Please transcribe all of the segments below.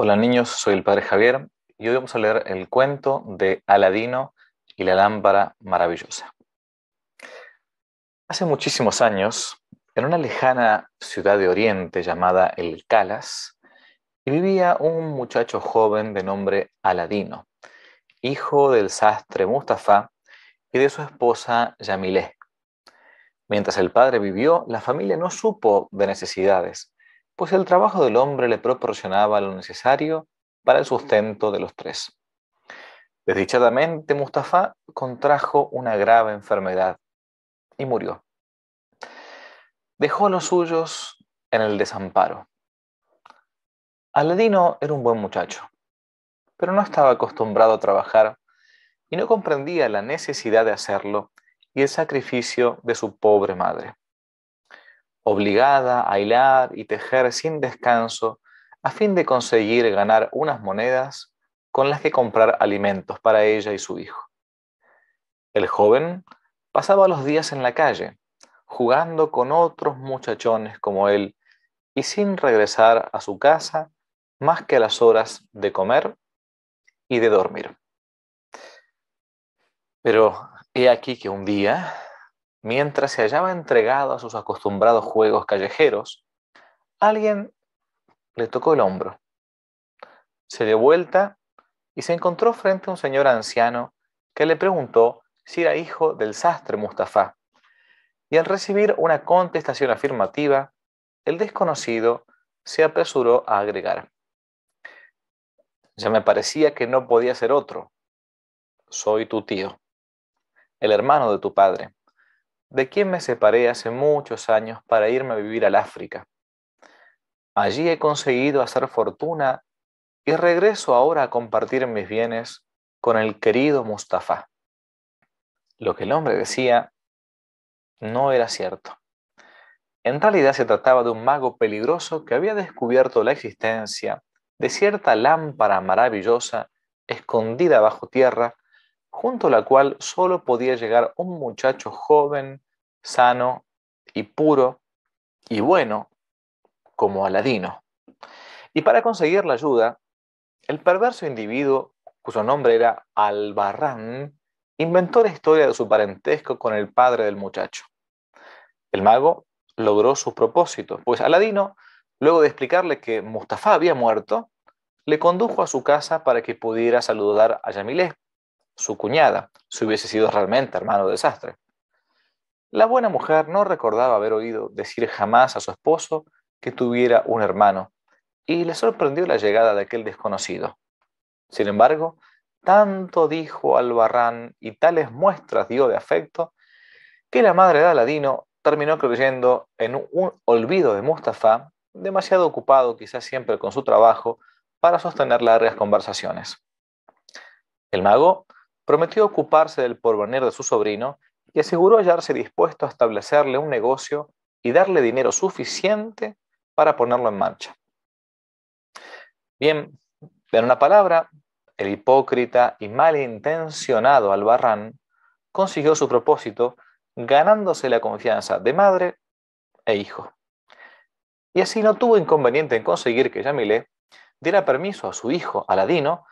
Hola niños, soy el padre Javier y hoy vamos a leer el cuento de Aladino y la lámpara maravillosa. Hace muchísimos años, en una lejana ciudad de Oriente llamada El Calas, vivía un muchacho joven de nombre Aladino, hijo del sastre Mustafa y de su esposa Yamilé. Mientras el padre vivió, la familia no supo de necesidades pues el trabajo del hombre le proporcionaba lo necesario para el sustento de los tres. Desdichadamente, Mustafa contrajo una grave enfermedad y murió. Dejó a los suyos en el desamparo. Aladino era un buen muchacho, pero no estaba acostumbrado a trabajar y no comprendía la necesidad de hacerlo y el sacrificio de su pobre madre obligada a hilar y tejer sin descanso a fin de conseguir ganar unas monedas con las que comprar alimentos para ella y su hijo. El joven pasaba los días en la calle, jugando con otros muchachones como él y sin regresar a su casa más que a las horas de comer y de dormir. Pero he aquí que un día Mientras se hallaba entregado a sus acostumbrados juegos callejeros, alguien le tocó el hombro. Se dio vuelta y se encontró frente a un señor anciano que le preguntó si era hijo del sastre Mustafa. Y al recibir una contestación afirmativa, el desconocido se apresuró a agregar. Ya me parecía que no podía ser otro. Soy tu tío, el hermano de tu padre de quien me separé hace muchos años para irme a vivir al África. Allí he conseguido hacer fortuna y regreso ahora a compartir mis bienes con el querido Mustafa. Lo que el hombre decía no era cierto. En realidad se trataba de un mago peligroso que había descubierto la existencia de cierta lámpara maravillosa escondida bajo tierra junto a la cual solo podía llegar un muchacho joven, sano y puro y bueno como Aladino. Y para conseguir la ayuda, el perverso individuo, cuyo nombre era Albarrán, inventó la historia de su parentesco con el padre del muchacho. El mago logró sus propósitos, pues Aladino, luego de explicarle que Mustafa había muerto, le condujo a su casa para que pudiera saludar a Yamiles su cuñada, si hubiese sido realmente hermano de desastre. La buena mujer no recordaba haber oído decir jamás a su esposo que tuviera un hermano, y le sorprendió la llegada de aquel desconocido. Sin embargo, tanto dijo Albarrán y tales muestras dio de afecto, que la madre de Aladino terminó creyendo en un olvido de Mustafa, demasiado ocupado quizás siempre con su trabajo para sostener largas conversaciones. El mago prometió ocuparse del porvenir de su sobrino y aseguró hallarse dispuesto a establecerle un negocio y darle dinero suficiente para ponerlo en marcha. Bien, en una palabra, el hipócrita y malintencionado Albarrán consiguió su propósito ganándose la confianza de madre e hijo. Y así no tuvo inconveniente en conseguir que Yamilé diera permiso a su hijo Aladino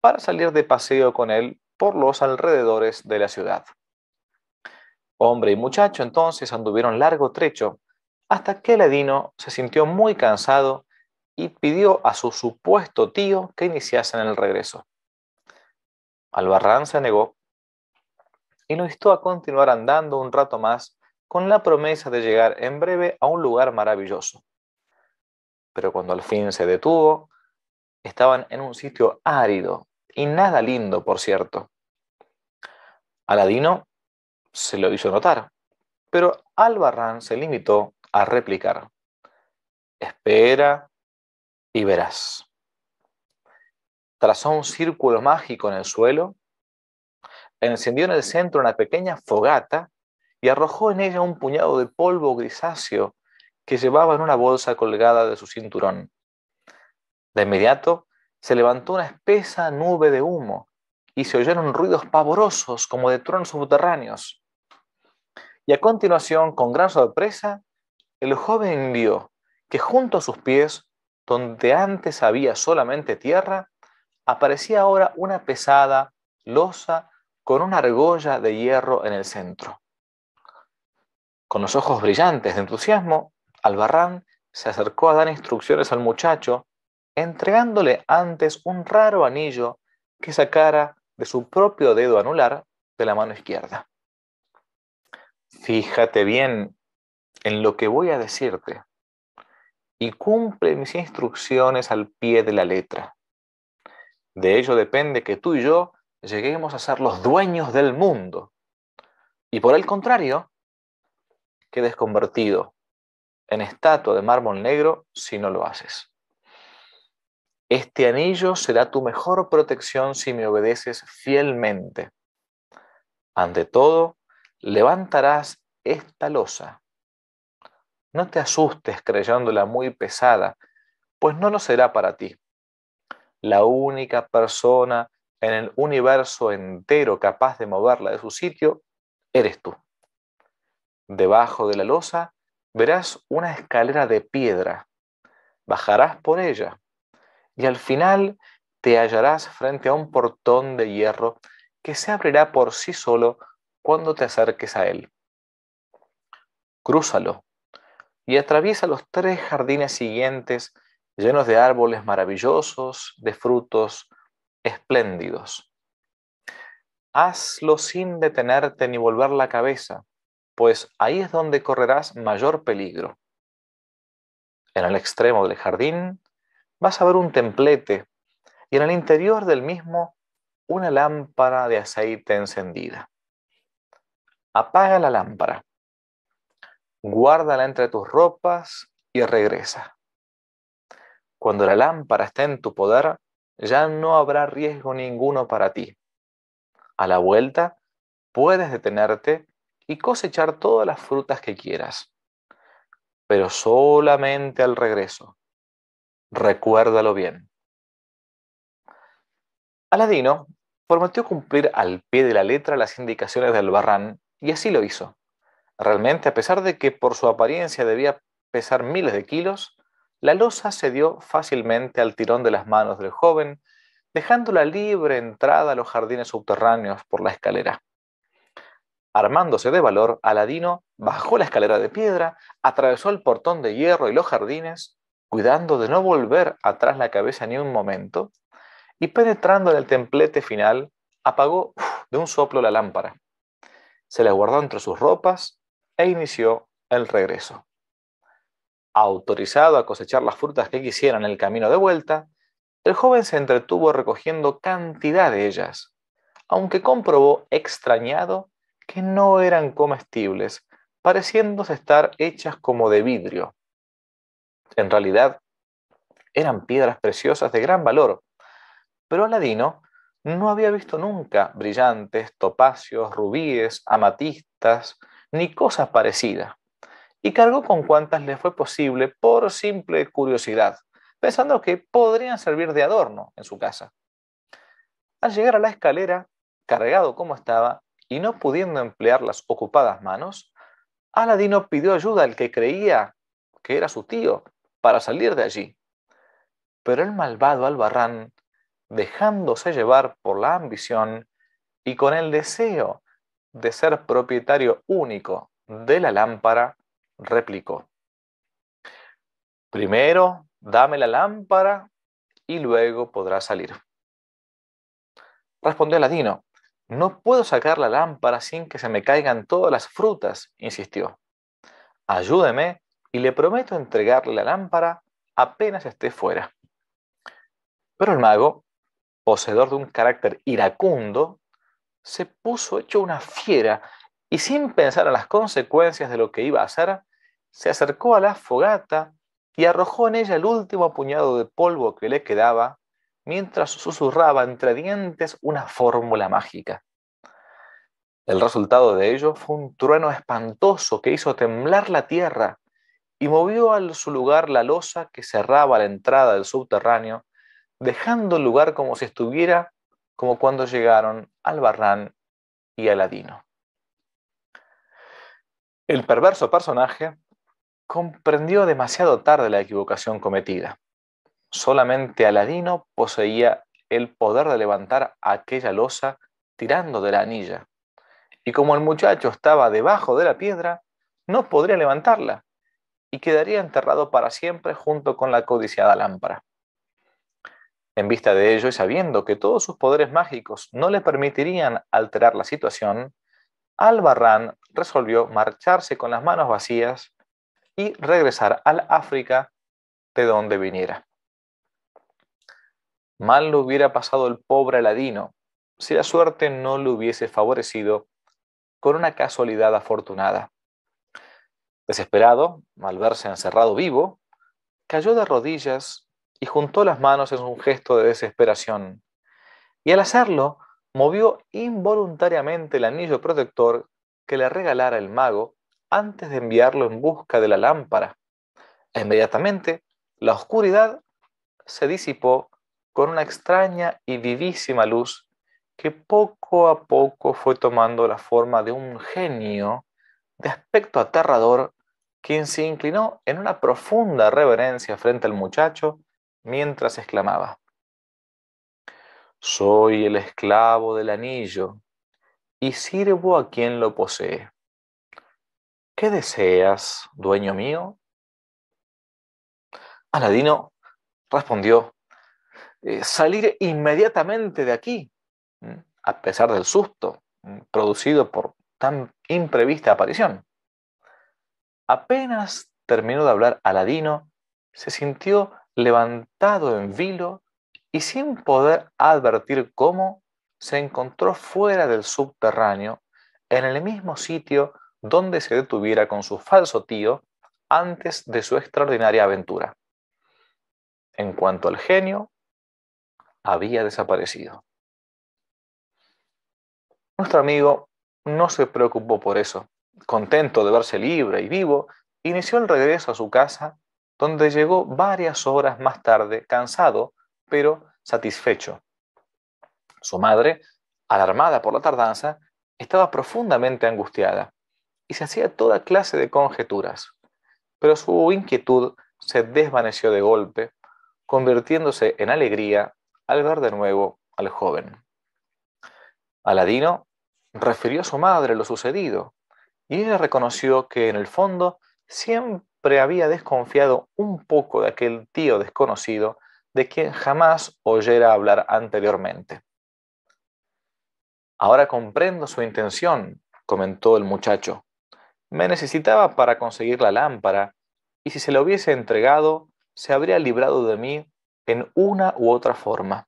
para salir de paseo con él por los alrededores de la ciudad. Hombre y muchacho entonces anduvieron largo trecho hasta que el se sintió muy cansado y pidió a su supuesto tío que iniciasen el regreso. Albarrán se negó y lo instó a continuar andando un rato más con la promesa de llegar en breve a un lugar maravilloso. Pero cuando al fin se detuvo, estaban en un sitio árido, y nada lindo, por cierto. Aladino se lo hizo notar, pero Albarrán se limitó a replicar. Espera y verás. Trazó un círculo mágico en el suelo, encendió en el centro una pequeña fogata y arrojó en ella un puñado de polvo grisáceo que llevaba en una bolsa colgada de su cinturón. De inmediato, se levantó una espesa nube de humo y se oyeron ruidos pavorosos como de truenos subterráneos. Y a continuación, con gran sorpresa, el joven vio que junto a sus pies, donde antes había solamente tierra, aparecía ahora una pesada losa con una argolla de hierro en el centro. Con los ojos brillantes de entusiasmo, Albarrán se acercó a dar instrucciones al muchacho entregándole antes un raro anillo que sacara de su propio dedo anular de la mano izquierda. Fíjate bien en lo que voy a decirte y cumple mis instrucciones al pie de la letra. De ello depende que tú y yo lleguemos a ser los dueños del mundo. Y por el contrario, quedes convertido en estatua de mármol negro si no lo haces. Este anillo será tu mejor protección si me obedeces fielmente. Ante todo, levantarás esta losa. No te asustes creyéndola muy pesada, pues no lo será para ti. La única persona en el universo entero capaz de moverla de su sitio, eres tú. Debajo de la losa verás una escalera de piedra. Bajarás por ella y al final te hallarás frente a un portón de hierro que se abrirá por sí solo cuando te acerques a él. Crúzalo y atraviesa los tres jardines siguientes llenos de árboles maravillosos, de frutos espléndidos. Hazlo sin detenerte ni volver la cabeza, pues ahí es donde correrás mayor peligro. En el extremo del jardín vas a ver un templete y en el interior del mismo una lámpara de aceite encendida. Apaga la lámpara, guárdala entre tus ropas y regresa. Cuando la lámpara esté en tu poder, ya no habrá riesgo ninguno para ti. A la vuelta, puedes detenerte y cosechar todas las frutas que quieras, pero solamente al regreso Recuérdalo bien. Aladino prometió cumplir al pie de la letra las indicaciones de Albarrán y así lo hizo. Realmente, a pesar de que por su apariencia debía pesar miles de kilos, la losa cedió fácilmente al tirón de las manos del joven, dejando la libre entrada a los jardines subterráneos por la escalera. Armándose de valor, Aladino bajó la escalera de piedra, atravesó el portón de hierro y los jardines, cuidando de no volver atrás la cabeza ni un momento, y penetrando en el templete final, apagó de un soplo la lámpara, se la guardó entre sus ropas e inició el regreso. Autorizado a cosechar las frutas que quisiera en el camino de vuelta, el joven se entretuvo recogiendo cantidad de ellas, aunque comprobó extrañado que no eran comestibles, pareciéndose estar hechas como de vidrio. En realidad, eran piedras preciosas de gran valor, pero Aladino no había visto nunca brillantes, topacios, rubíes, amatistas, ni cosas parecidas, y cargó con cuantas le fue posible por simple curiosidad, pensando que podrían servir de adorno en su casa. Al llegar a la escalera, cargado como estaba, y no pudiendo emplear las ocupadas manos, Aladino pidió ayuda al que creía que era su tío, para salir de allí. Pero el malvado albarrán, dejándose llevar por la ambición y con el deseo de ser propietario único de la lámpara, replicó, primero dame la lámpara y luego podrá salir. Respondió Aladino, no puedo sacar la lámpara sin que se me caigan todas las frutas, insistió. Ayúdeme y le prometo entregarle la lámpara apenas esté fuera. Pero el mago, poseedor de un carácter iracundo, se puso hecho una fiera y sin pensar en las consecuencias de lo que iba a hacer, se acercó a la fogata y arrojó en ella el último puñado de polvo que le quedaba mientras susurraba entre dientes una fórmula mágica. El resultado de ello fue un trueno espantoso que hizo temblar la tierra y movió a su lugar la losa que cerraba la entrada del subterráneo, dejando el lugar como si estuviera como cuando llegaron al y Aladino. El perverso personaje comprendió demasiado tarde la equivocación cometida. Solamente Aladino poseía el poder de levantar aquella losa tirando de la anilla. Y como el muchacho estaba debajo de la piedra, no podría levantarla, y quedaría enterrado para siempre junto con la codiciada lámpara. En vista de ello y sabiendo que todos sus poderes mágicos no le permitirían alterar la situación, Albarrán resolvió marcharse con las manos vacías y regresar al África de donde viniera. Mal lo hubiera pasado el pobre Aladino si la suerte no lo hubiese favorecido con una casualidad afortunada. Desesperado, al verse encerrado vivo, cayó de rodillas y juntó las manos en un gesto de desesperación. Y al hacerlo, movió involuntariamente el anillo protector que le regalara el mago antes de enviarlo en busca de la lámpara. E inmediatamente, la oscuridad se disipó con una extraña y vivísima luz que poco a poco fue tomando la forma de un genio de aspecto aterrador quien se inclinó en una profunda reverencia frente al muchacho mientras exclamaba, Soy el esclavo del anillo y sirvo a quien lo posee. ¿Qué deseas, dueño mío? Aladino respondió, eh, salir inmediatamente de aquí, a pesar del susto producido por tan imprevista aparición. Apenas terminó de hablar Aladino, se sintió levantado en vilo y sin poder advertir cómo, se encontró fuera del subterráneo, en el mismo sitio donde se detuviera con su falso tío antes de su extraordinaria aventura. En cuanto al genio, había desaparecido. Nuestro amigo no se preocupó por eso contento de verse libre y vivo, inició el regreso a su casa, donde llegó varias horas más tarde, cansado, pero satisfecho. Su madre, alarmada por la tardanza, estaba profundamente angustiada y se hacía toda clase de conjeturas. Pero su inquietud se desvaneció de golpe, convirtiéndose en alegría al ver de nuevo al joven. Aladino refirió a su madre lo sucedido y ella reconoció que en el fondo siempre había desconfiado un poco de aquel tío desconocido de quien jamás oyera hablar anteriormente. Ahora comprendo su intención, comentó el muchacho. Me necesitaba para conseguir la lámpara, y si se la hubiese entregado, se habría librado de mí en una u otra forma.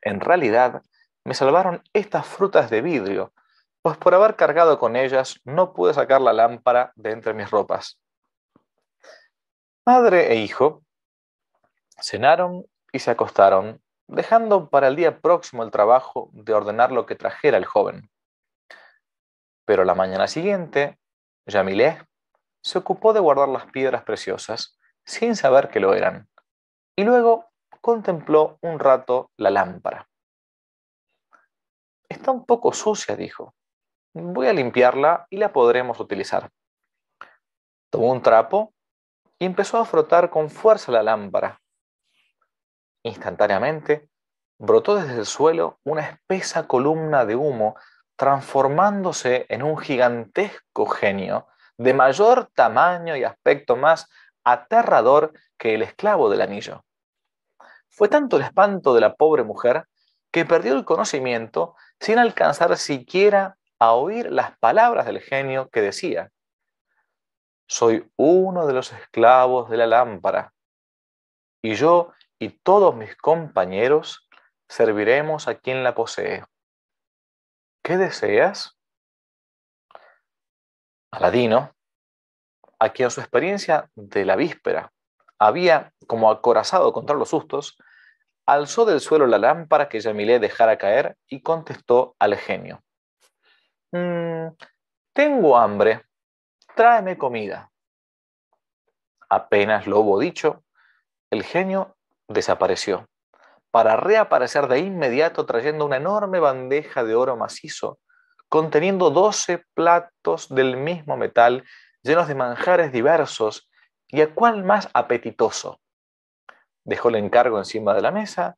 En realidad, me salvaron estas frutas de vidrio pues por haber cargado con ellas no pude sacar la lámpara de entre mis ropas. Madre e hijo cenaron y se acostaron, dejando para el día próximo el trabajo de ordenar lo que trajera el joven. Pero la mañana siguiente, Yamilé se ocupó de guardar las piedras preciosas, sin saber que lo eran, y luego contempló un rato la lámpara. Está un poco sucia, dijo voy a limpiarla y la podremos utilizar. Tomó un trapo y empezó a frotar con fuerza la lámpara. Instantáneamente, brotó desde el suelo una espesa columna de humo, transformándose en un gigantesco genio de mayor tamaño y aspecto más aterrador que el esclavo del anillo. Fue tanto el espanto de la pobre mujer que perdió el conocimiento sin alcanzar siquiera a oír las palabras del genio que decía, soy uno de los esclavos de la lámpara, y yo y todos mis compañeros serviremos a quien la posee. ¿Qué deseas? Aladino, a quien su experiencia de la víspera había como acorazado contra los sustos, alzó del suelo la lámpara que Yamilé dejara caer y contestó al genio. Mm, tengo hambre, tráeme comida. Apenas lo hubo dicho, el genio desapareció, para reaparecer de inmediato trayendo una enorme bandeja de oro macizo, conteniendo doce platos del mismo metal, llenos de manjares diversos, y a cual más apetitoso. Dejó el encargo encima de la mesa,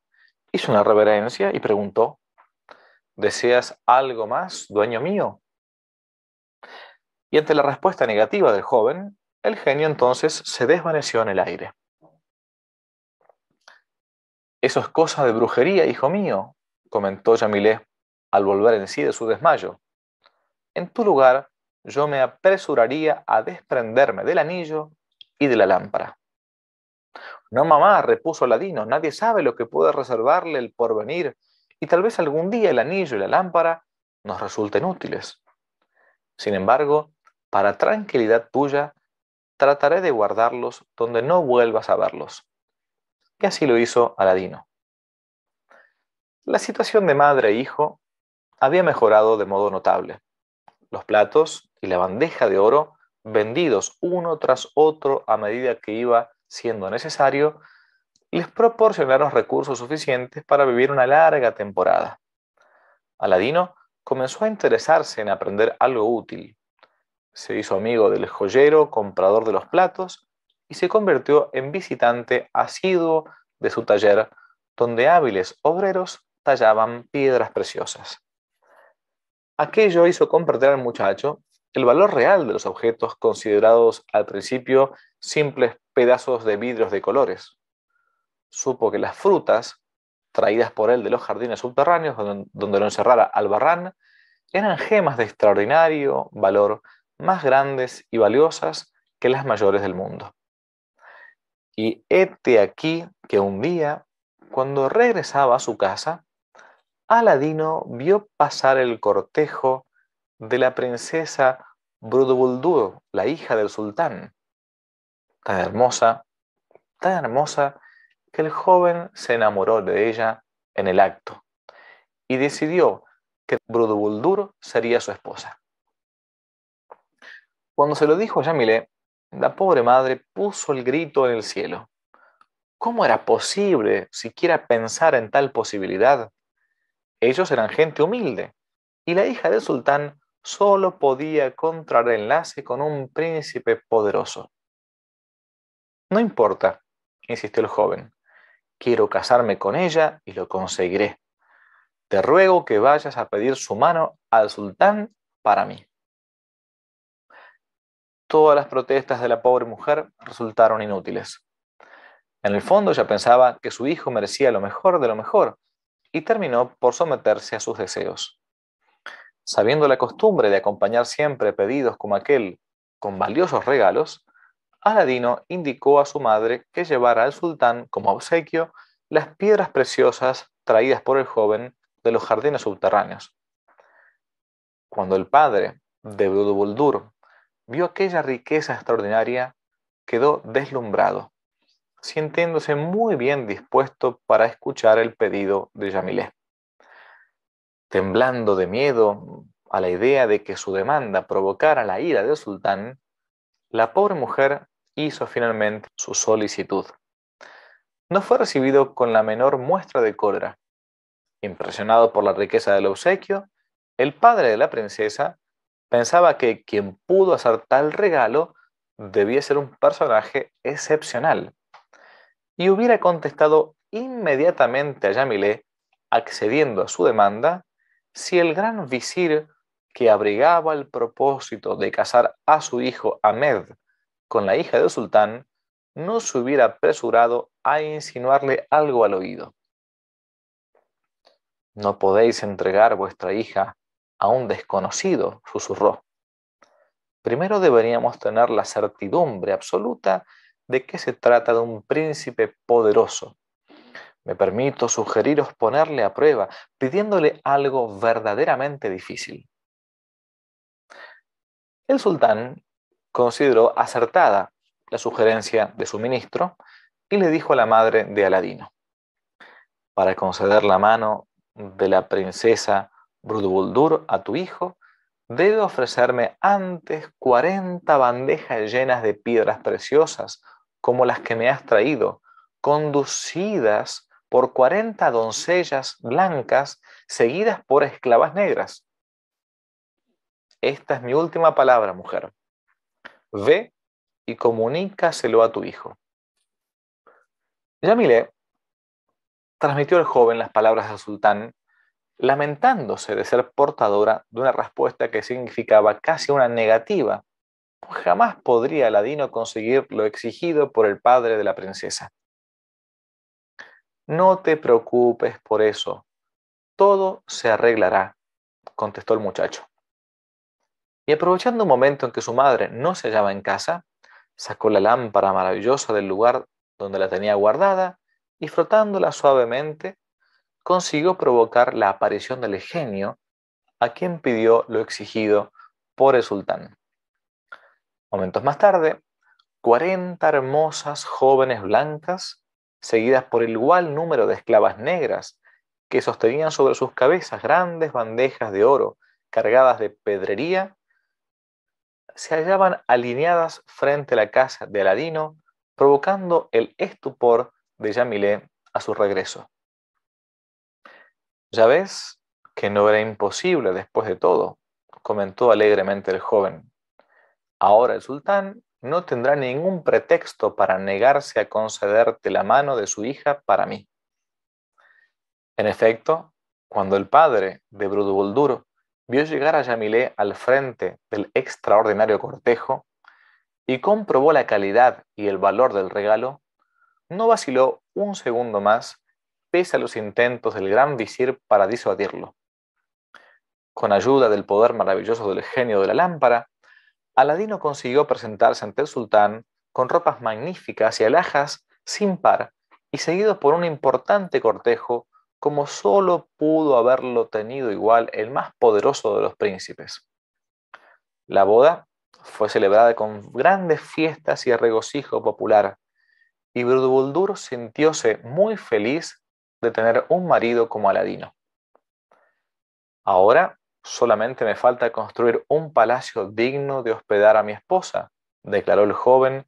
hizo una reverencia y preguntó, ¿Deseas algo más, dueño mío? Y ante la respuesta negativa del joven, el genio entonces se desvaneció en el aire. Eso es cosa de brujería, hijo mío, comentó Yamilé al volver en sí de su desmayo. En tu lugar, yo me apresuraría a desprenderme del anillo y de la lámpara. No, mamá, repuso Ladino, nadie sabe lo que puede reservarle el porvenir y tal vez algún día el anillo y la lámpara nos resulten útiles. Sin embargo, para tranquilidad tuya, trataré de guardarlos donde no vuelvas a verlos. Y así lo hizo Aladino. La situación de madre e hijo había mejorado de modo notable. Los platos y la bandeja de oro, vendidos uno tras otro a medida que iba siendo necesario, les proporcionaron recursos suficientes para vivir una larga temporada. Aladino comenzó a interesarse en aprender algo útil. Se hizo amigo del joyero, comprador de los platos, y se convirtió en visitante asiduo de su taller, donde hábiles obreros tallaban piedras preciosas. Aquello hizo comprender al muchacho el valor real de los objetos considerados al principio simples pedazos de vidrios de colores supo que las frutas traídas por él de los jardines subterráneos, donde, lo encerrara Albarrán, eran gemas de extraordinario valor, más grandes y valiosas que las mayores del mundo. Y hete aquí que un día, cuando regresaba a su casa, Aladino vio pasar el cortejo de la princesa Brudubuldur, la hija del sultán. Tan hermosa, tan hermosa, que el joven se enamoró de ella en el acto y decidió que Brudubuldur sería su esposa. Cuando se lo dijo a Yamile, la pobre madre puso el grito en el cielo. ¿Cómo era posible siquiera pensar en tal posibilidad? Ellos eran gente humilde y la hija del sultán solo podía contraer enlace con un príncipe poderoso. No importa, insistió el joven quiero casarme con ella y lo conseguiré. Te ruego que vayas a pedir su mano al sultán para mí. Todas las protestas de la pobre mujer resultaron inútiles. En el fondo ya pensaba que su hijo merecía lo mejor de lo mejor y terminó por someterse a sus deseos. Sabiendo la costumbre de acompañar siempre pedidos como aquel con valiosos regalos, Aladino indicó a su madre que llevara al sultán como obsequio las piedras preciosas traídas por el joven de los jardines subterráneos. Cuando el padre de Budubuldur vio aquella riqueza extraordinaria, quedó deslumbrado, sintiéndose muy bien dispuesto para escuchar el pedido de Yamilé. Temblando de miedo a la idea de que su demanda provocara la ira del sultán, la pobre mujer hizo finalmente su solicitud. No fue recibido con la menor muestra de cólera. Impresionado por la riqueza del obsequio, el padre de la princesa pensaba que quien pudo hacer tal regalo debía ser un personaje excepcional. Y hubiera contestado inmediatamente a Yamilé, accediendo a su demanda, si el gran visir que abrigaba el propósito de casar a su hijo Ahmed con la hija del sultán, no se hubiera apresurado a insinuarle algo al oído. No podéis entregar vuestra hija a un desconocido, susurró. Primero deberíamos tener la certidumbre absoluta de que se trata de un príncipe poderoso. Me permito sugeriros ponerle a prueba, pidiéndole algo verdaderamente difícil. El sultán consideró acertada la sugerencia de su ministro y le dijo a la madre de Aladino, para conceder la mano de la princesa Brudubuldur a tu hijo, debe ofrecerme antes 40 bandejas llenas de piedras preciosas, como las que me has traído, conducidas por 40 doncellas blancas, seguidas por esclavas negras. Esta es mi última palabra, mujer. Ve y comunícaselo a tu hijo. Yamile transmitió al joven las palabras del sultán, lamentándose de ser portadora de una respuesta que significaba casi una negativa, pues jamás podría Aladino conseguir lo exigido por el padre de la princesa. No te preocupes por eso, todo se arreglará, contestó el muchacho. Y aprovechando un momento en que su madre no se hallaba en casa, sacó la lámpara maravillosa del lugar donde la tenía guardada y frotándola suavemente, consiguió provocar la aparición del genio a quien pidió lo exigido por el sultán. Momentos más tarde, 40 hermosas jóvenes blancas, seguidas por el igual número de esclavas negras, que sostenían sobre sus cabezas grandes bandejas de oro cargadas de pedrería, se hallaban alineadas frente a la casa de Aladino, provocando el estupor de Yamilé a su regreso. Ya ves que no era imposible después de todo, comentó alegremente el joven. Ahora el sultán no tendrá ningún pretexto para negarse a concederte la mano de su hija para mí. En efecto, cuando el padre de duro vio llegar a Yamilé al frente del extraordinario cortejo y comprobó la calidad y el valor del regalo, no vaciló un segundo más pese a los intentos del gran visir para disuadirlo. Con ayuda del poder maravilloso del genio de la lámpara, Aladino consiguió presentarse ante el sultán con ropas magníficas y alhajas sin par y seguido por un importante cortejo como solo pudo haberlo tenido igual el más poderoso de los príncipes. La boda fue celebrada con grandes fiestas y regocijo popular, y Burdur sintióse muy feliz de tener un marido como Aladino. Ahora solamente me falta construir un palacio digno de hospedar a mi esposa, declaró el joven,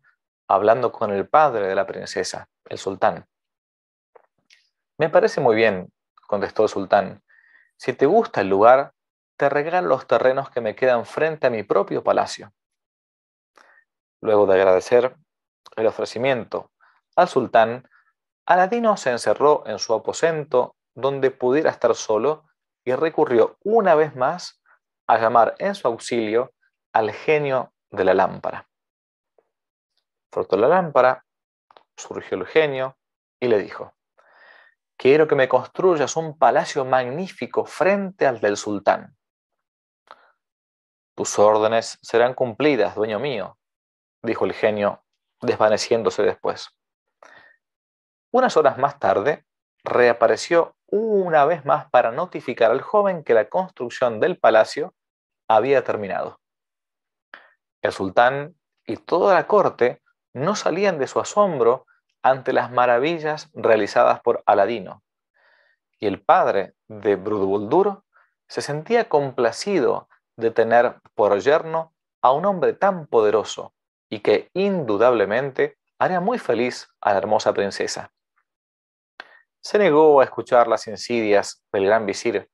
hablando con el padre de la princesa, el sultán. Me parece muy bien, contestó el sultán. Si te gusta el lugar, te regalo los terrenos que me quedan frente a mi propio palacio. Luego de agradecer el ofrecimiento al sultán, Aladino se encerró en su aposento donde pudiera estar solo y recurrió una vez más a llamar en su auxilio al genio de la lámpara. Frotó la lámpara, surgió el genio y le dijo, quiero que me construyas un palacio magnífico frente al del sultán. Tus órdenes serán cumplidas, dueño mío, dijo el genio, desvaneciéndose después. Unas horas más tarde, reapareció una vez más para notificar al joven que la construcción del palacio había terminado. El sultán y toda la corte no salían de su asombro ante las maravillas realizadas por Aladino. Y el padre de Brudbuldur se sentía complacido de tener por yerno a un hombre tan poderoso y que indudablemente haría muy feliz a la hermosa princesa. Se negó a escuchar las insidias del gran visir,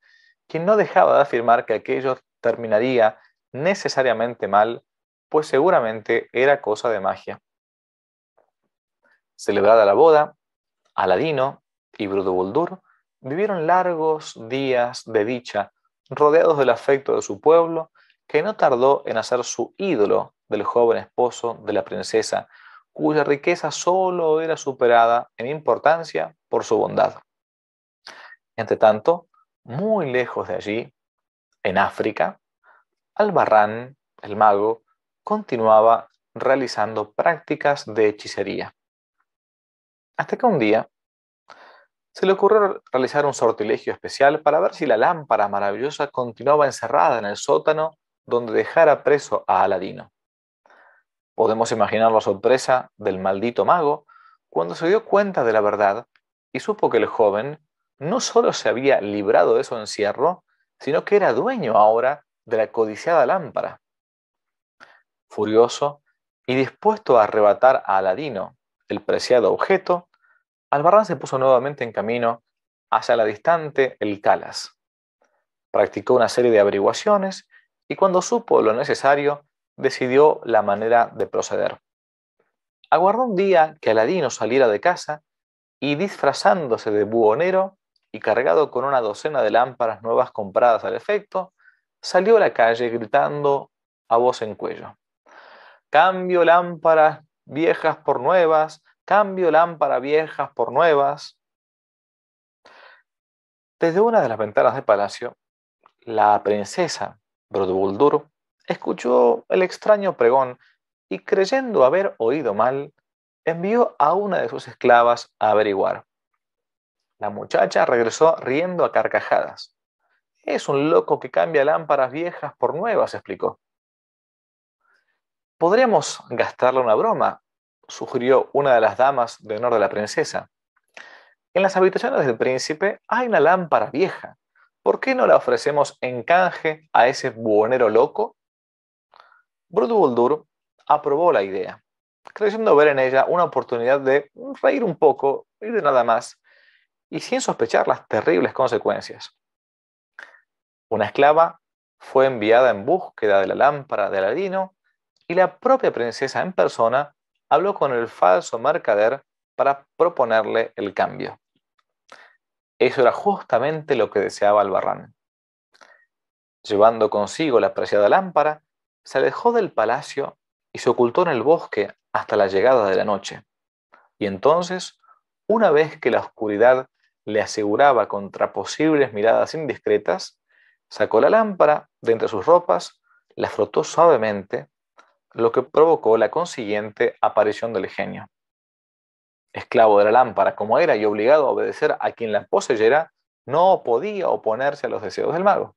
quien no dejaba de afirmar que aquello terminaría necesariamente mal, pues seguramente era cosa de magia. Celebrada la boda, Aladino y Boldur vivieron largos días de dicha, rodeados del afecto de su pueblo, que no tardó en hacer su ídolo del joven esposo de la princesa, cuya riqueza solo era superada en importancia por su bondad. Entre tanto, muy lejos de allí, en África, Albarrán, el mago, continuaba realizando prácticas de hechicería. Hasta que un día se le ocurrió realizar un sortilegio especial para ver si la lámpara maravillosa continuaba encerrada en el sótano donde dejara preso a Aladino. Podemos imaginar la sorpresa del maldito mago cuando se dio cuenta de la verdad y supo que el joven no solo se había librado de su encierro, sino que era dueño ahora de la codiciada lámpara. Furioso y dispuesto a arrebatar a Aladino el preciado objeto, Albarrán se puso nuevamente en camino hacia la distante El Calas. Practicó una serie de averiguaciones y cuando supo lo necesario, decidió la manera de proceder. Aguardó un día que Aladino saliera de casa y disfrazándose de buhonero y cargado con una docena de lámparas nuevas compradas al efecto, salió a la calle gritando a voz en cuello. Cambio lámparas viejas por nuevas, cambio lámparas viejas por nuevas. Desde una de las ventanas del palacio, la princesa Brodbuldur escuchó el extraño pregón y creyendo haber oído mal, envió a una de sus esclavas a averiguar. La muchacha regresó riendo a carcajadas. Es un loco que cambia lámparas viejas por nuevas, explicó. Podríamos gastarle una broma, sugirió una de las damas de honor de la princesa. En las habitaciones del príncipe hay una lámpara vieja. ¿Por qué no la ofrecemos en canje a ese buhonero loco? Bruto aprobó la idea, creyendo ver en ella una oportunidad de reír un poco y de nada más, y sin sospechar las terribles consecuencias. Una esclava fue enviada en búsqueda de la lámpara de Aladino y la propia princesa en persona habló con el falso mercader para proponerle el cambio. Eso era justamente lo que deseaba Albarrán. Llevando consigo la preciada lámpara, se alejó del palacio y se ocultó en el bosque hasta la llegada de la noche. Y entonces, una vez que la oscuridad le aseguraba contra posibles miradas indiscretas, sacó la lámpara de entre sus ropas, la frotó suavemente lo que provocó la consiguiente aparición del genio. Esclavo de la lámpara, como era y obligado a obedecer a quien la poseyera, no podía oponerse a los deseos del mago.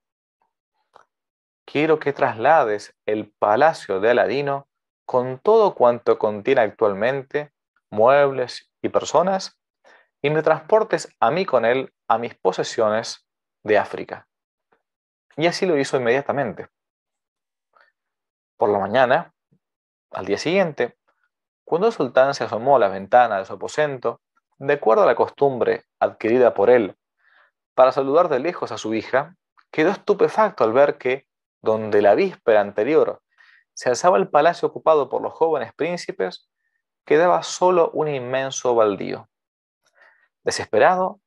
Quiero que traslades el palacio de Aladino con todo cuanto contiene actualmente, muebles y personas, y me transportes a mí con él a mis posesiones de África. Y así lo hizo inmediatamente. Por la mañana, al día siguiente, cuando el sultán se asomó a la ventana de su aposento, de acuerdo a la costumbre adquirida por él, para saludar de lejos a su hija, quedó estupefacto al ver que, donde la víspera anterior se alzaba el palacio ocupado por los jóvenes príncipes, quedaba solo un inmenso baldío. Desesperado,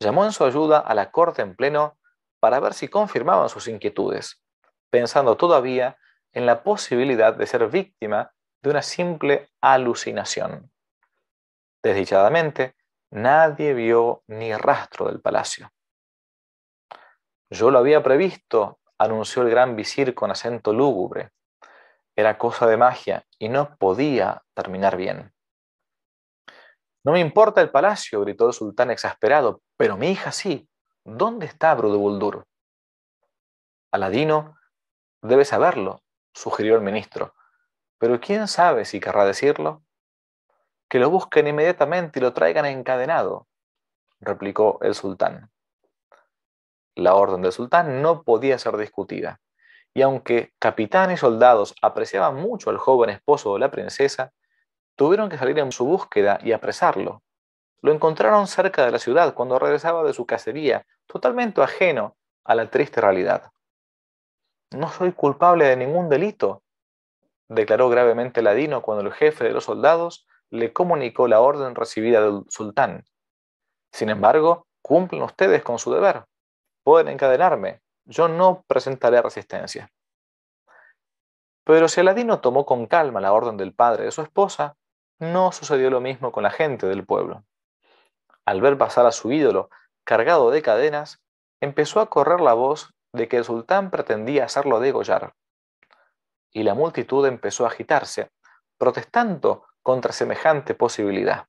llamó en su ayuda a la corte en pleno para ver si confirmaban sus inquietudes, pensando todavía en la posibilidad de ser víctima de una simple alucinación. Desdichadamente, nadie vio ni rastro del palacio. Yo lo había previsto, anunció el gran visir con acento lúgubre. Era cosa de magia y no podía terminar bien. No me importa el palacio, gritó el sultán exasperado, pero mi hija sí. ¿Dónde está Brudebuldur? Aladino debe saberlo, sugirió el ministro. Pero quién sabe si querrá decirlo. Que lo busquen inmediatamente y lo traigan encadenado, replicó el sultán. La orden del sultán no podía ser discutida, y aunque capitán y soldados apreciaban mucho al joven esposo de la princesa, tuvieron que salir en su búsqueda y apresarlo. Lo encontraron cerca de la ciudad cuando regresaba de su cacería, totalmente ajeno a la triste realidad. No soy culpable de ningún delito, declaró gravemente Ladino cuando el jefe de los soldados le comunicó la orden recibida del sultán. Sin embargo, cumplen ustedes con su deber. Pueden encadenarme. Yo no presentaré resistencia. Pero si Aladino tomó con calma la orden del padre de su esposa, no sucedió lo mismo con la gente del pueblo. Al ver pasar a su ídolo cargado de cadenas, empezó a correr la voz de que el sultán pretendía hacerlo degollar. Y la multitud empezó a agitarse, protestando contra semejante posibilidad.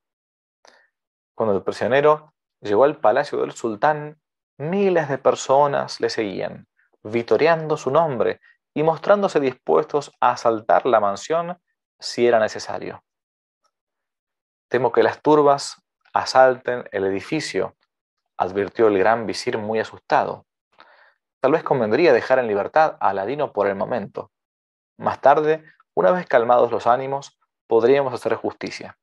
Cuando el prisionero llegó al palacio del sultán, miles de personas le seguían, vitoreando su nombre y mostrándose dispuestos a asaltar la mansión si era necesario. Temo que las turbas asalten el edificio, advirtió el gran visir muy asustado. Tal vez convendría dejar en libertad a Aladino por el momento. Más tarde, una vez calmados los ánimos, podríamos hacer justicia.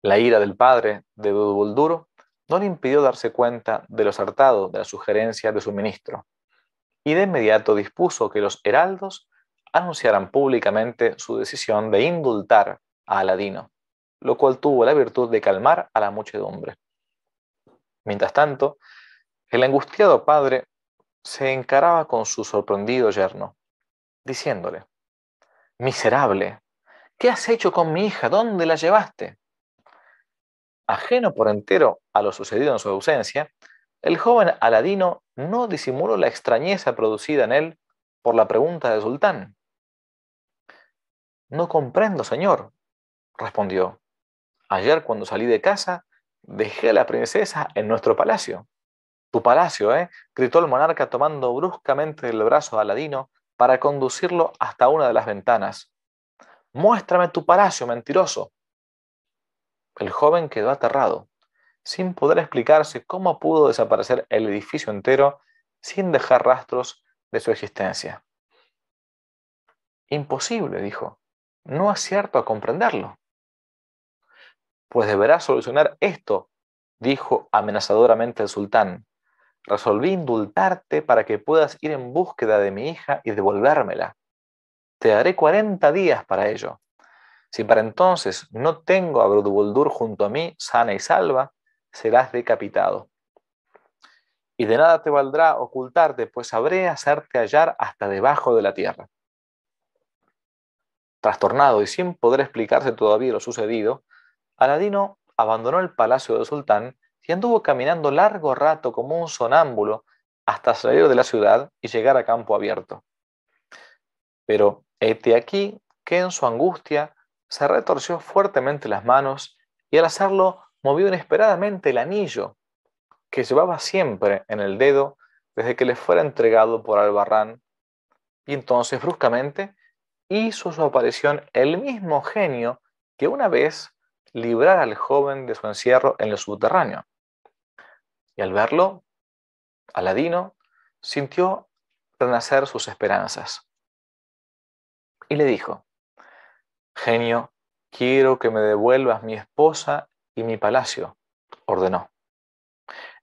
La ira del padre de duro no le impidió darse cuenta de lo acertado de la sugerencia de su ministro, y de inmediato dispuso que los heraldos anunciaran públicamente su decisión de indultar a Aladino, lo cual tuvo la virtud de calmar a la muchedumbre. Mientras tanto, el angustiado padre se encaraba con su sorprendido yerno, diciéndole, Miserable, ¿qué has hecho con mi hija? ¿Dónde la llevaste? Ajeno por entero a lo sucedido en su ausencia, el joven Aladino no disimuló la extrañeza producida en él por la pregunta del sultán. No comprendo, señor, respondió. Ayer cuando salí de casa, dejé a la princesa en nuestro palacio. Tu palacio, ¿eh? gritó el monarca tomando bruscamente el brazo a Aladino para conducirlo hasta una de las ventanas. Muéstrame tu palacio, mentiroso. El joven quedó aterrado, sin poder explicarse cómo pudo desaparecer el edificio entero sin dejar rastros de su existencia. Imposible, dijo. No acierto a comprenderlo. Pues deberás solucionar esto, dijo amenazadoramente el sultán. Resolví indultarte para que puedas ir en búsqueda de mi hija y devolvérmela. Te daré 40 días para ello. Si para entonces no tengo a Brudubuldur junto a mí, sana y salva, serás decapitado. Y de nada te valdrá ocultarte, pues sabré hacerte hallar hasta debajo de la tierra. Trastornado y sin poder explicarse todavía lo sucedido, Aladino abandonó el palacio del sultán y anduvo caminando largo rato como un sonámbulo hasta salir de la ciudad y llegar a campo abierto. Pero este aquí que en su angustia se retorció fuertemente las manos y al hacerlo movió inesperadamente el anillo que llevaba siempre en el dedo desde que le fuera entregado por Albarrán. Y entonces, bruscamente, hizo su aparición el mismo genio que una vez librara al joven de su encierro en el subterráneo. Y al verlo, Aladino sintió renacer sus esperanzas. Y le dijo, Genio, quiero que me devuelvas mi esposa y mi palacio, ordenó.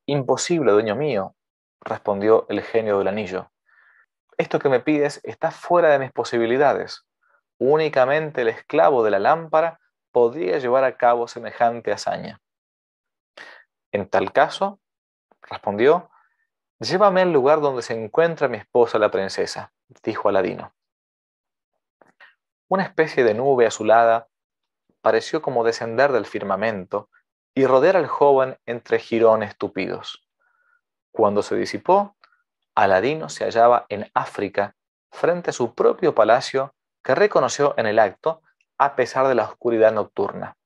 Imposible, dueño mío, respondió el genio del anillo. Esto que me pides está fuera de mis posibilidades. Únicamente el esclavo de la lámpara podría llevar a cabo semejante hazaña. En tal caso, Respondió, Llévame al lugar donde se encuentra mi esposa la princesa, dijo Aladino. Una especie de nube azulada pareció como descender del firmamento y rodear al joven entre jirones tupidos. Cuando se disipó, Aladino se hallaba en África, frente a su propio palacio, que reconoció en el acto, a pesar de la oscuridad nocturna.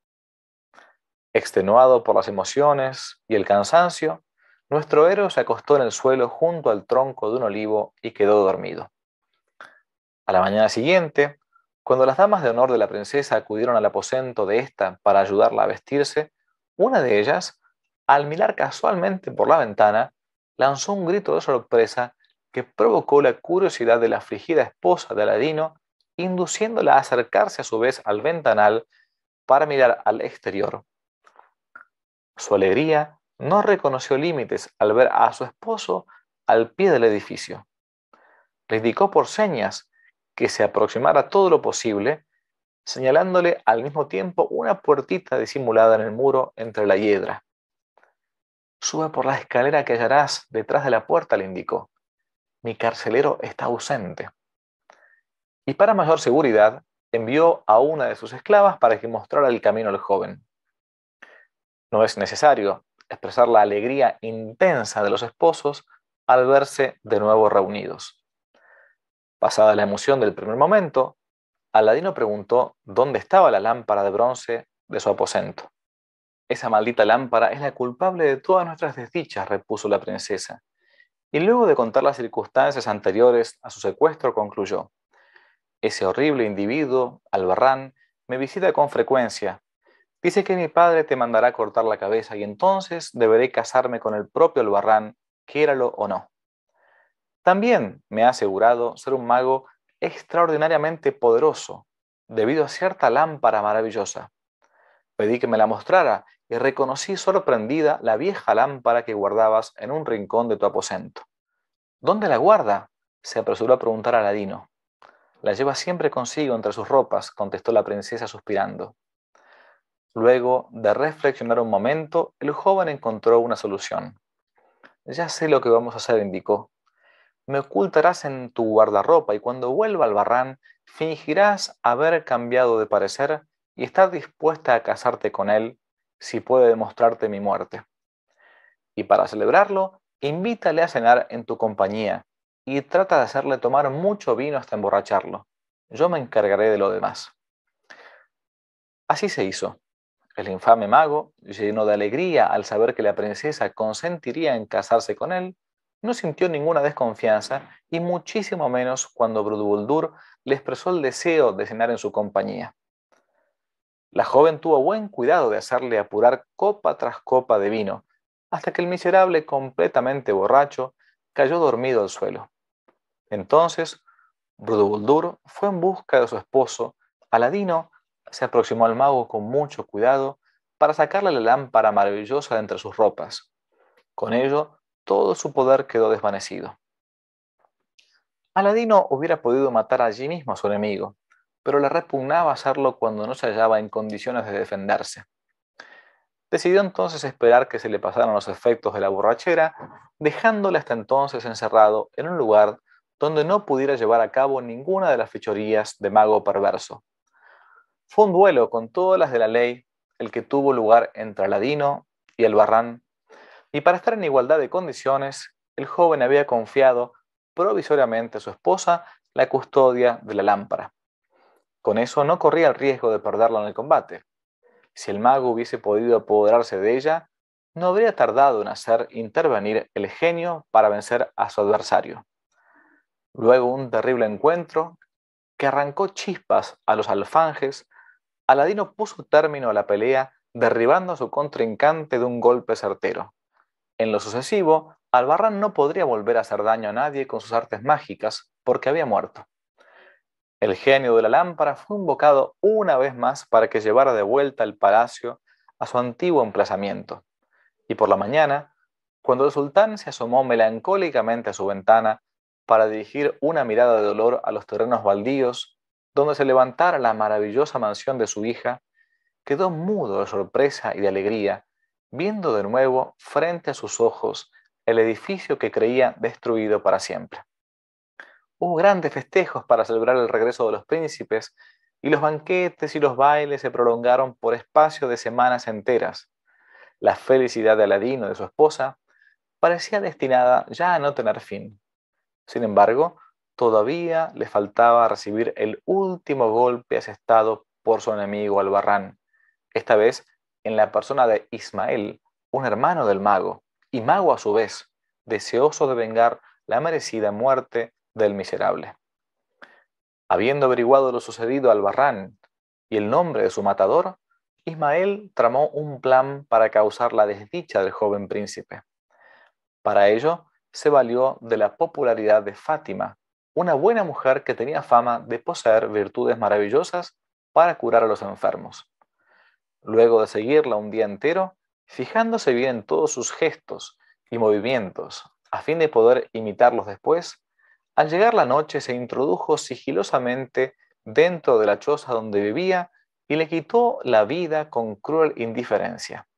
Extenuado por las emociones y el cansancio, nuestro héroe se acostó en el suelo junto al tronco de un olivo y quedó dormido. A la mañana siguiente, cuando las damas de honor de la princesa acudieron al aposento de ésta para ayudarla a vestirse, una de ellas, al mirar casualmente por la ventana, lanzó un grito de sorpresa que provocó la curiosidad de la afligida esposa de Aladino, induciéndola a acercarse a su vez al ventanal para mirar al exterior. Su alegría no reconoció límites al ver a su esposo al pie del edificio. Le indicó por señas que se aproximara todo lo posible, señalándole al mismo tiempo una puertita disimulada en el muro entre la hiedra. Sube por la escalera que hallarás detrás de la puerta, le indicó. Mi carcelero está ausente. Y para mayor seguridad, envió a una de sus esclavas para que mostrara el camino al joven. No es necesario, expresar la alegría intensa de los esposos al verse de nuevo reunidos. Pasada la emoción del primer momento, Aladino preguntó dónde estaba la lámpara de bronce de su aposento. Esa maldita lámpara es la culpable de todas nuestras desdichas, repuso la princesa. Y luego de contar las circunstancias anteriores a su secuestro, concluyó. Ese horrible individuo, Albarrán, me visita con frecuencia, Dice que mi padre te mandará cortar la cabeza y entonces deberé casarme con el propio albarrán, quiéralo o no. También me ha asegurado ser un mago extraordinariamente poderoso, debido a cierta lámpara maravillosa. Pedí que me la mostrara y reconocí sorprendida la vieja lámpara que guardabas en un rincón de tu aposento. ¿Dónde la guarda? se apresuró a preguntar Aladino. La lleva siempre consigo entre sus ropas, contestó la princesa suspirando. Luego de reflexionar un momento, el joven encontró una solución. Ya sé lo que vamos a hacer, indicó. Me ocultarás en tu guardarropa y cuando vuelva al barrán, fingirás haber cambiado de parecer y estar dispuesta a casarte con él si puede demostrarte mi muerte. Y para celebrarlo, invítale a cenar en tu compañía y trata de hacerle tomar mucho vino hasta emborracharlo. Yo me encargaré de lo demás. Así se hizo. El infame mago, lleno de alegría al saber que la princesa consentiría en casarse con él, no sintió ninguna desconfianza y muchísimo menos cuando Brudbuldur le expresó el deseo de cenar en su compañía. La joven tuvo buen cuidado de hacerle apurar copa tras copa de vino, hasta que el miserable, completamente borracho, cayó dormido al suelo. Entonces, Brudbuldur fue en busca de su esposo, Aladino, se aproximó al mago con mucho cuidado para sacarle la lámpara maravillosa de entre sus ropas. Con ello, todo su poder quedó desvanecido. Aladino hubiera podido matar allí mismo a su enemigo, pero le repugnaba hacerlo cuando no se hallaba en condiciones de defenderse. Decidió entonces esperar que se le pasaran los efectos de la borrachera, dejándole hasta entonces encerrado en un lugar donde no pudiera llevar a cabo ninguna de las fechorías de mago perverso. Fue un duelo con todas las de la ley el que tuvo lugar entre Aladino y el y para estar en igualdad de condiciones, el joven había confiado provisoriamente a su esposa la custodia de la lámpara. Con eso no corría el riesgo de perderla en el combate. Si el mago hubiese podido apoderarse de ella, no habría tardado en hacer intervenir el genio para vencer a su adversario. Luego un terrible encuentro que arrancó chispas a los alfanjes Aladino puso término a la pelea derribando a su contrincante de un golpe certero. En lo sucesivo, Albarrán no podría volver a hacer daño a nadie con sus artes mágicas porque había muerto. El genio de la lámpara fue invocado una vez más para que llevara de vuelta el palacio a su antiguo emplazamiento. Y por la mañana, cuando el sultán se asomó melancólicamente a su ventana para dirigir una mirada de dolor a los terrenos baldíos donde se levantara la maravillosa mansión de su hija, quedó mudo de sorpresa y de alegría, viendo de nuevo frente a sus ojos el edificio que creía destruido para siempre. Hubo grandes festejos para celebrar el regreso de los príncipes, y los banquetes y los bailes se prolongaron por espacio de semanas enteras. La felicidad de Aladino y de su esposa parecía destinada ya a no tener fin. Sin embargo, todavía le faltaba recibir el último golpe asestado por su enemigo Albarrán, esta vez en la persona de Ismael, un hermano del mago, y mago a su vez, deseoso de vengar la merecida muerte del miserable. Habiendo averiguado lo sucedido Albarrán y el nombre de su matador, Ismael tramó un plan para causar la desdicha del joven príncipe. Para ello, se valió de la popularidad de Fátima, una buena mujer que tenía fama de poseer virtudes maravillosas para curar a los enfermos. Luego de seguirla un día entero, fijándose bien todos sus gestos y movimientos, a fin de poder imitarlos después, al llegar la noche se introdujo sigilosamente dentro de la choza donde vivía y le quitó la vida con cruel indiferencia.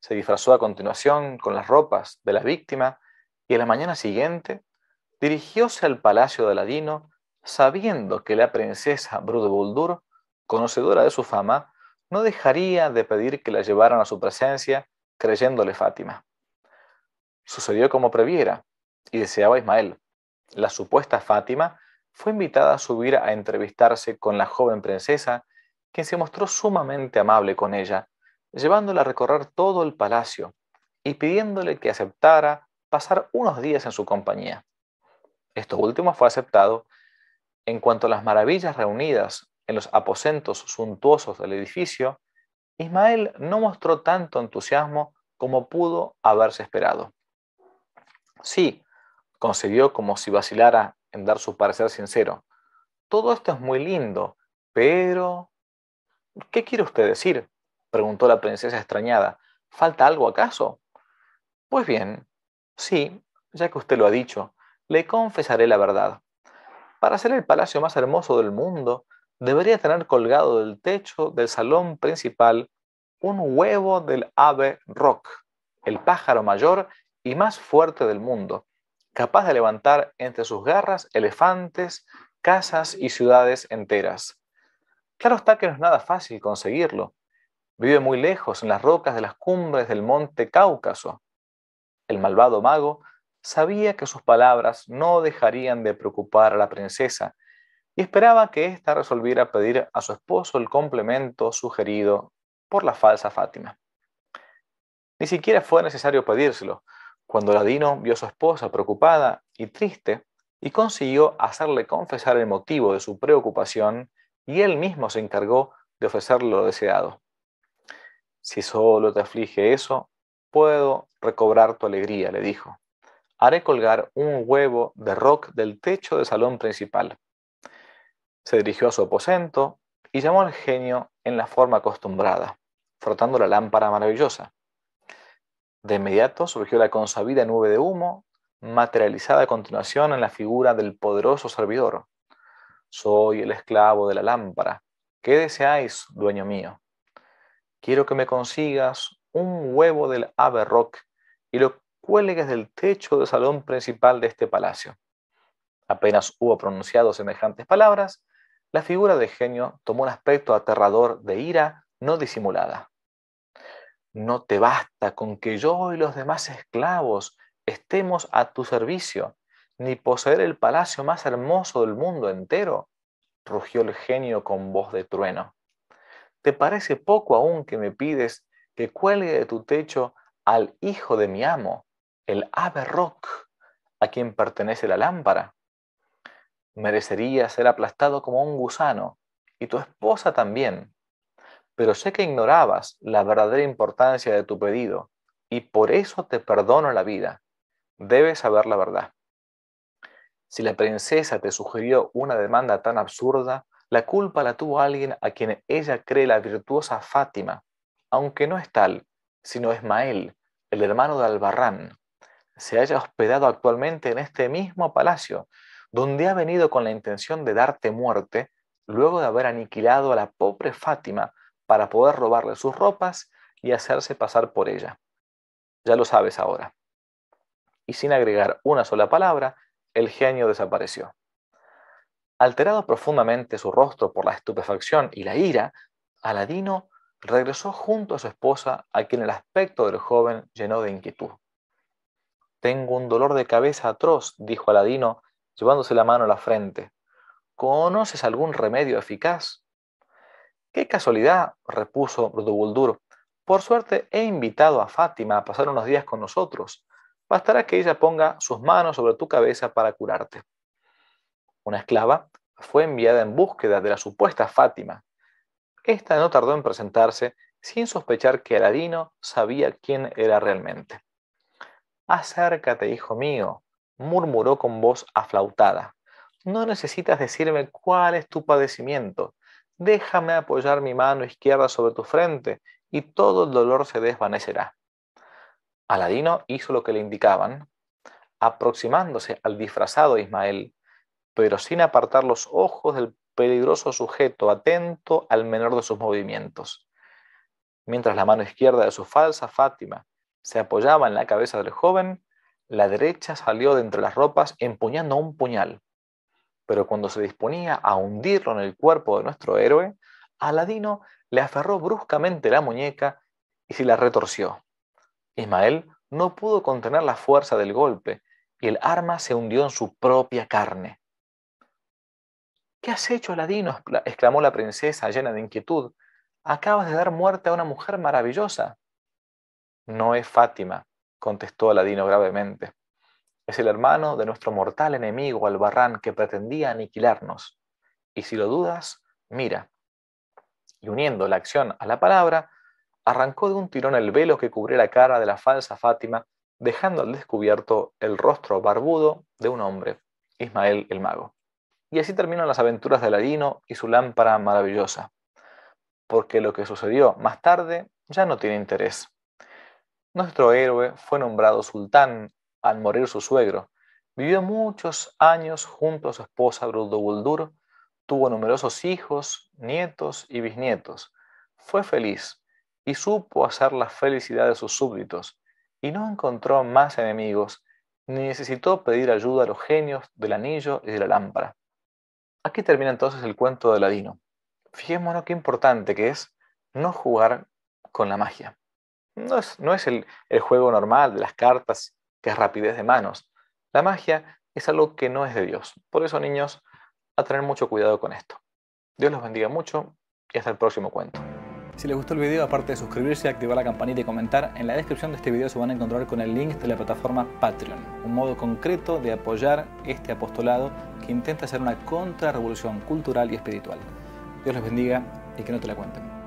Se disfrazó a continuación con las ropas de la víctima y a la mañana siguiente dirigióse al palacio de Aladino, sabiendo que la princesa Brudevuldur, conocedora de su fama, no dejaría de pedir que la llevaran a su presencia, creyéndole Fátima. Sucedió como previera, y deseaba Ismael. La supuesta Fátima fue invitada a subir a entrevistarse con la joven princesa, quien se mostró sumamente amable con ella, llevándola a recorrer todo el palacio y pidiéndole que aceptara pasar unos días en su compañía. Esto último fue aceptado en cuanto a las maravillas reunidas en los aposentos suntuosos del edificio, Ismael no mostró tanto entusiasmo como pudo haberse esperado. Sí, concedió como si vacilara en dar su parecer sincero. Todo esto es muy lindo, pero... ¿Qué quiere usted decir? preguntó la princesa extrañada. ¿Falta algo acaso? Pues bien, sí, ya que usted lo ha dicho, le confesaré la verdad. Para ser el palacio más hermoso del mundo, debería tener colgado del techo del salón principal un huevo del ave rock, el pájaro mayor y más fuerte del mundo, capaz de levantar entre sus garras elefantes, casas y ciudades enteras. Claro está que no es nada fácil conseguirlo. Vive muy lejos, en las rocas de las cumbres del monte Cáucaso. El malvado mago Sabía que sus palabras no dejarían de preocupar a la princesa y esperaba que ésta resolviera pedir a su esposo el complemento sugerido por la falsa Fátima. Ni siquiera fue necesario pedírselo, cuando Ladino vio a su esposa preocupada y triste y consiguió hacerle confesar el motivo de su preocupación y él mismo se encargó de ofrecerle lo deseado. Si solo te aflige eso, puedo recobrar tu alegría, le dijo haré colgar un huevo de rock del techo del salón principal. Se dirigió a su aposento y llamó al genio en la forma acostumbrada, frotando la lámpara maravillosa. De inmediato surgió la consabida nube de humo, materializada a continuación en la figura del poderoso servidor. Soy el esclavo de la lámpara. ¿Qué deseáis, dueño mío? Quiero que me consigas un huevo del ave rock y lo cuelgues del techo del salón principal de este palacio. Apenas hubo pronunciado semejantes palabras, la figura de genio tomó un aspecto aterrador de ira no disimulada. No te basta con que yo y los demás esclavos estemos a tu servicio, ni poseer el palacio más hermoso del mundo entero, rugió el genio con voz de trueno. ¿Te parece poco aún que me pides que cuelgue de tu techo al hijo de mi amo, el Rock a quien pertenece la lámpara, merecería ser aplastado como un gusano, y tu esposa también. Pero sé que ignorabas la verdadera importancia de tu pedido, y por eso te perdono la vida. Debes saber la verdad. Si la princesa te sugirió una demanda tan absurda, la culpa la tuvo alguien a quien ella cree la virtuosa Fátima, aunque no es tal, sino Ismael, el hermano de Albarrán, se haya hospedado actualmente en este mismo palacio, donde ha venido con la intención de darte muerte, luego de haber aniquilado a la pobre Fátima para poder robarle sus ropas y hacerse pasar por ella. Ya lo sabes ahora. Y sin agregar una sola palabra, el genio desapareció. Alterado profundamente su rostro por la estupefacción y la ira, Aladino regresó junto a su esposa, a quien el aspecto del joven llenó de inquietud. Tengo un dolor de cabeza atroz, dijo Aladino, llevándose la mano a la frente. ¿Conoces algún remedio eficaz? Qué casualidad, repuso Rodobuldur. Por suerte he invitado a Fátima a pasar unos días con nosotros. Bastará que ella ponga sus manos sobre tu cabeza para curarte. Una esclava fue enviada en búsqueda de la supuesta Fátima. Esta no tardó en presentarse sin sospechar que Aladino sabía quién era realmente. Acércate, hijo mío, murmuró con voz aflautada. No necesitas decirme cuál es tu padecimiento. Déjame apoyar mi mano izquierda sobre tu frente y todo el dolor se desvanecerá. Aladino hizo lo que le indicaban, aproximándose al disfrazado Ismael, pero sin apartar los ojos del peligroso sujeto atento al menor de sus movimientos. Mientras la mano izquierda de su falsa Fátima se apoyaba en la cabeza del joven, la derecha salió de entre las ropas empuñando un puñal. Pero cuando se disponía a hundirlo en el cuerpo de nuestro héroe, Aladino le aferró bruscamente la muñeca y se la retorció. Ismael no pudo contener la fuerza del golpe y el arma se hundió en su propia carne. ¿Qué has hecho, Aladino? exclamó la princesa llena de inquietud. Acabas de dar muerte a una mujer maravillosa. No es Fátima, contestó Aladino gravemente. Es el hermano de nuestro mortal enemigo Albarrán que pretendía aniquilarnos. Y si lo dudas, mira. Y uniendo la acción a la palabra, arrancó de un tirón el velo que cubría la cara de la falsa Fátima, dejando al descubierto el rostro barbudo de un hombre, Ismael el Mago. Y así terminan las aventuras de Aladino y su lámpara maravillosa, porque lo que sucedió más tarde ya no tiene interés. Nuestro héroe fue nombrado sultán al morir su suegro. Vivió muchos años junto a su esposa Brudobuldur, tuvo numerosos hijos, nietos y bisnietos. Fue feliz y supo hacer la felicidad de sus súbditos, y no encontró más enemigos, ni necesitó pedir ayuda a los genios del anillo y de la lámpara. Aquí termina entonces el cuento de Ladino. Fijémonos qué importante que es no jugar con la magia. No es, el, el juego normal las cartas, que es rapidez de manos. La magia es algo que no es de Dios. Por eso, niños, a tener mucho cuidado con esto. Dios los bendiga mucho y hasta el próximo cuento. Si les gustó el video, aparte de suscribirse, activar la campanita y comentar, en la descripción de este video se van a encontrar con el link de la plataforma Patreon, un modo concreto de apoyar este apostolado que intenta hacer una contrarrevolución cultural y espiritual. Dios los bendiga y que no te la cuenten.